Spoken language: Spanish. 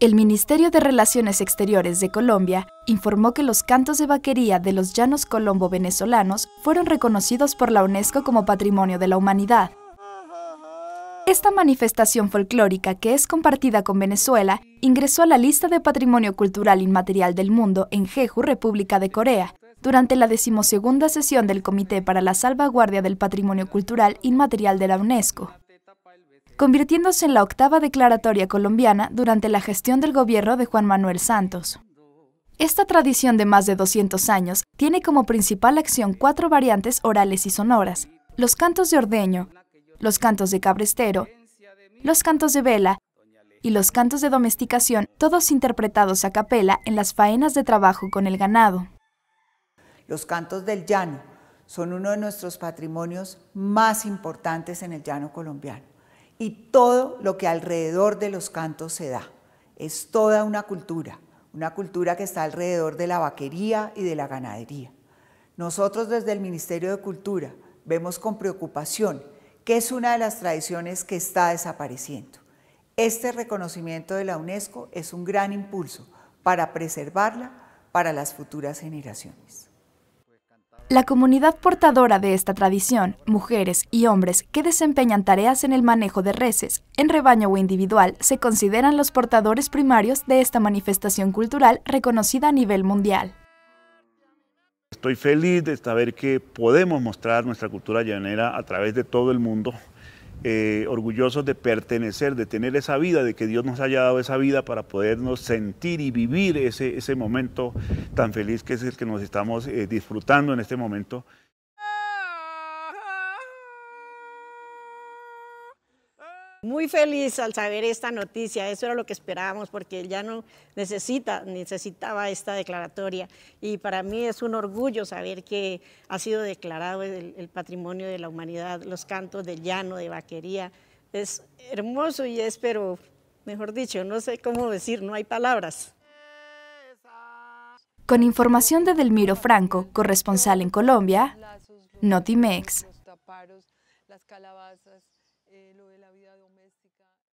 El Ministerio de Relaciones Exteriores de Colombia informó que los cantos de vaquería de los llanos colombo-venezolanos fueron reconocidos por la UNESCO como Patrimonio de la Humanidad. Esta manifestación folclórica, que es compartida con Venezuela, ingresó a la lista de Patrimonio Cultural Inmaterial del Mundo en Jeju, República de Corea, durante la decimosegunda sesión del Comité para la Salvaguardia del Patrimonio Cultural Inmaterial de la UNESCO convirtiéndose en la octava declaratoria colombiana durante la gestión del gobierno de Juan Manuel Santos. Esta tradición de más de 200 años tiene como principal acción cuatro variantes orales y sonoras, los cantos de ordeño, los cantos de cabrestero, los cantos de vela y los cantos de domesticación, todos interpretados a capela en las faenas de trabajo con el ganado. Los cantos del llano son uno de nuestros patrimonios más importantes en el llano colombiano y todo lo que alrededor de los cantos se da. Es toda una cultura, una cultura que está alrededor de la vaquería y de la ganadería. Nosotros desde el Ministerio de Cultura vemos con preocupación que es una de las tradiciones que está desapareciendo. Este reconocimiento de la UNESCO es un gran impulso para preservarla para las futuras generaciones. La comunidad portadora de esta tradición, mujeres y hombres que desempeñan tareas en el manejo de reses, en rebaño o individual, se consideran los portadores primarios de esta manifestación cultural reconocida a nivel mundial. Estoy feliz de saber que podemos mostrar nuestra cultura llanera a través de todo el mundo eh, orgullosos de pertenecer, de tener esa vida, de que Dios nos haya dado esa vida para podernos sentir y vivir ese, ese momento tan feliz que es el que nos estamos eh, disfrutando en este momento. muy feliz al saber esta noticia. Eso era lo que esperábamos porque ya no necesita, necesitaba esta declaratoria. Y para mí es un orgullo saber que ha sido declarado el, el patrimonio de la humanidad, los cantos del llano, de vaquería. Es hermoso y es, pero mejor dicho, no sé cómo decir, no hay palabras. Con información de Delmiro Franco, corresponsal en Colombia, Notimex eh, lo de la vida doméstica.